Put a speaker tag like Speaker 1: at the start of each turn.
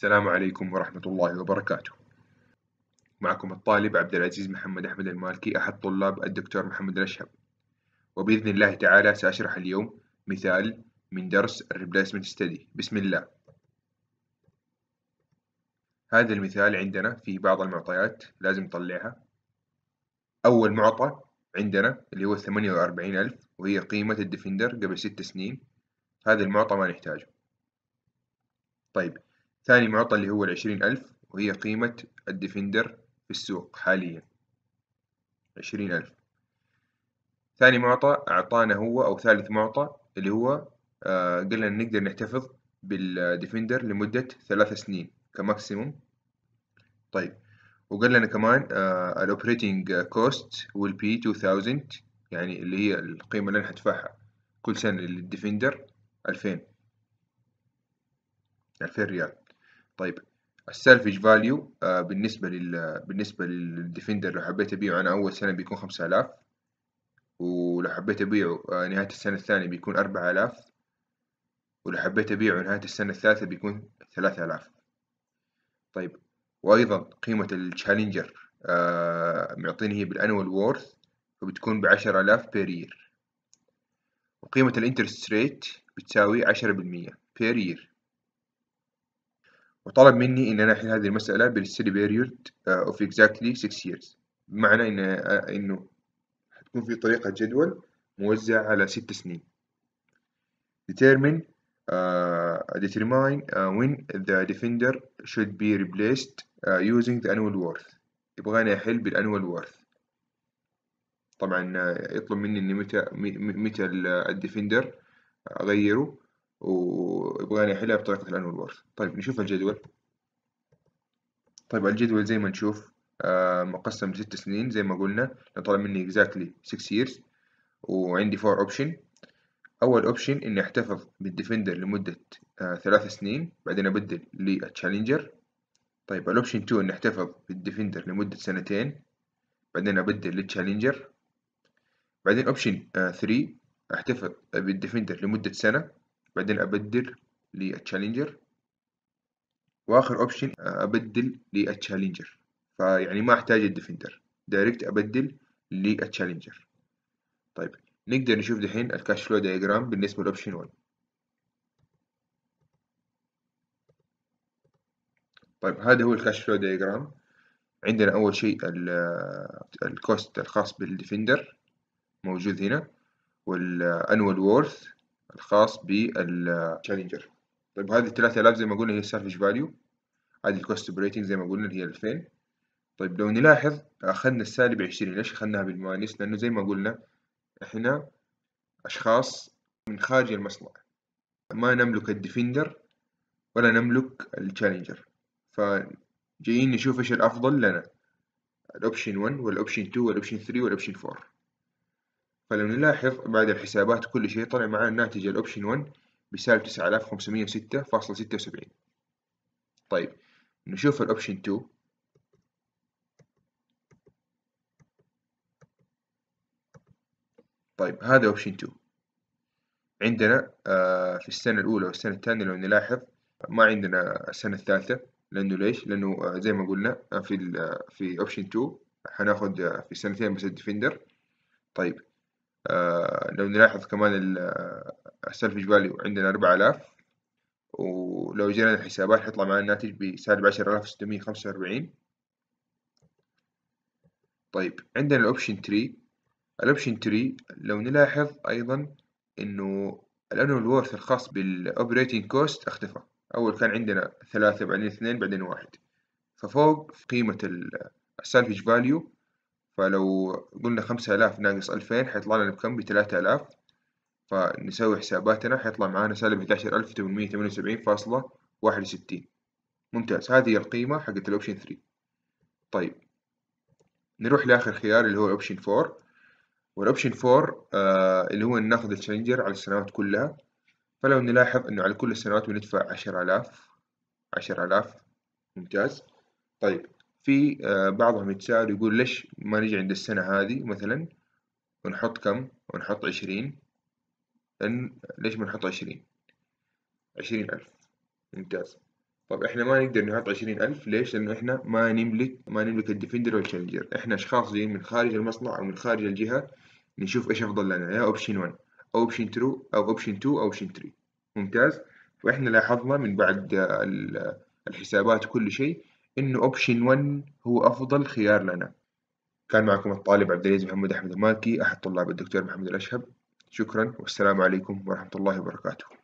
Speaker 1: السلام عليكم ورحمة الله وبركاته معكم الطالب عبد العزيز محمد أحمد المالكي أحد طلاب الدكتور محمد الأشهب وبإذن الله تعالى سأشرح اليوم مثال من درس Replacement ستدي بسم الله هذا المثال عندنا فيه بعض المعطيات لازم نطلعها أول معطى عندنا اللي هو الثمانية وأربعين ألف وهي قيمة الديفندر قبل ست سنين هذا المعطى ما نحتاجه طيب ثاني معطى اللي هو العشرين ألف وهي قيمة الديفندر في السوق حاليا عشرين ألف ثاني معطى أعطانا هو أو ثالث معطى اللي هو آه، قلنا نقدر نحتفظ بالديفندر لمدة ثلاث سنين كماكسيموم طيب وقال لنا كمان آه، الاوبريتنج كوست will be 2000 يعني اللي هي القيمة اللي انا هدفعها كل سنة للديفندر 2000 2000 ريال طيب السالفج فاليو آه، بالنسبة لل بالنسبة للديفندر لو حبيت أبيعه أنا أول سنة بيكون خمسة آلاف ولو حبيت أبيعه آه، نهاية السنة الثانية بيكون أربعة آلاف ولو حبيت أبيعه نهاية السنة الثالثة بيكون ثلاثة آلاف طيب وأيضا قيمة التشالنجر آه، معطيني هي بالأنوال وورث فبتكون ب آلاف بير وقيمة الانترست ريت بتساوي عشرة بالمية بير وطلب مني إن أنا أحل هذه المسألة بالستدي بيريود آه، of exactly 6 years بمعنى إن آه، إنه حتكون في طريقة جدول موزع على 6 سنين determine uh, وين ذا when the defender should be replaced انوال آه، using the annual worth يبغاني أحل بالانوال worth طبعا يطلب مني إن متى متى الديفندر أغيره ويبغاني أحلها بطريقة الآن والورث طيب نشوف الجدول طيب الجدول زي ما نشوف آه، مقسم لست سنين زي ما قلنا طلب مني exactly 6 years وعندي 4 option أول اوبشن إني أحتفظ بالديفندر لمدة آه ثلاث سنين بعدين أبدل للتشالنجر طيب الأوبشن 2 إني أحتفظ بالديفندر لمدة سنتين بعدين أبدل للتشالنجر بعدين أوبشن 3 آه أحتفظ بالديفندر لمدة سنة بعدين أبدل للتشالنجر وآخر أوبشن آه، أبدل للتشالنجر فيعني ما أحتاج الديفندر دايركت أبدل للتشالنجر طيب نقدر نشوف دحين الكاش فلو دايجرام بالنسبة لأوبشن 1 طيب هذا هو الكاش فلو دايجرام عندنا أول شيء الكوست آه، الخاص بالديفندر موجود هنا والأنوال وورث آه، الخاص بالتشالنجر طيب هذه 3000 زي ما قلنا هي السيرفيس فاليو هذه الكوست اوبريتنج زي ما قلنا اللي هي 2000 طيب لو نلاحظ اخذنا السالب 20 ليش اخذناها بالمؤانس؟ لانه زي ما قلنا احنا اشخاص من خارج المصنع ما نملك الديفندر ولا نملك التشالنجر فجايين نشوف ايش الافضل لنا الاوبشن 1 والاوبشن 2 والاوبشن 3 والاوبشن 4 فلو نلاحظ بعد الحسابات وكل شيء طلع معنا الناتج الأوبشن 1 بسالب 9506.76 طيب نشوف الأوبشن 2 طيب هذا أوبشن 2 عندنا آه، في السنة الأولى والسنة الثانية لو نلاحظ ما عندنا السنة الثالثة لأنه ليش؟ لأنه آه، زي ما قلنا آه، في الـ في أوبشن 2 حناخد في سنتين بس الديفندر طيب آه، لو نلاحظ كمان آه، السلفج فاليو عندنا أربعة آلاف ولو جينا الحسابات حيطلع معنا الناتج بسالب عشرة آلاف وستمية خمسة وأربعين طيب عندنا الأوبشن تري الأوبشن تري لو نلاحظ أيضا إنه الأنول وورث الخاص بالأوبريتنج كوست اختفى أول كان عندنا ثلاثة بعدين اثنين بعدين واحد ففوق قيمة السالفج فاليو فلو قلنا خمسة آلاف ناقص ألفين حيطلع لنا بكم بثلاثة آلاف فنسوي حساباتنا حيطلع معانا سالب عشر ألف تمنمية ثمانية وسبعين فاصلة واحد وستين ممتاز هذه القيمة حقت الأوبشن ثري طيب نروح لآخر خيار اللي هو الأوبشن فور والأوبشن فور آه اللي هو ناخذ التشنجر على السنوات كلها فلو نلاحظ إنه على كل السنوات بندفع عشر آلاف عشر آلاف ممتاز طيب في آه، بعضهم يتساءل يقول ليش ما نجي عند السنة هذه مثلا ونحط كم ونحط عشرين لأن ليش ما نحط عشرين عشرين ألف ممتاز طب احنا ما نقدر نحط عشرين ألف ليش لأنه احنا ما نملك ما نملك الديفندر والشالنجر احنا أشخاص جايين من خارج المصنع أو من خارج الجهة نشوف ايش أفضل لنا يا أوبشن 1 أو أوبشن 2 أو أوبشن 2 أو أوبشن 3 ممتاز فاحنا لاحظنا من بعد آه، الحسابات وكل شيء إن أوبشن 1 هو أفضل خيار لنا كان معكم الطالب عبد العزيز محمد أحمد المالكي أحد طلاب الدكتور محمد الأشهب شكرا والسلام عليكم ورحمة الله وبركاته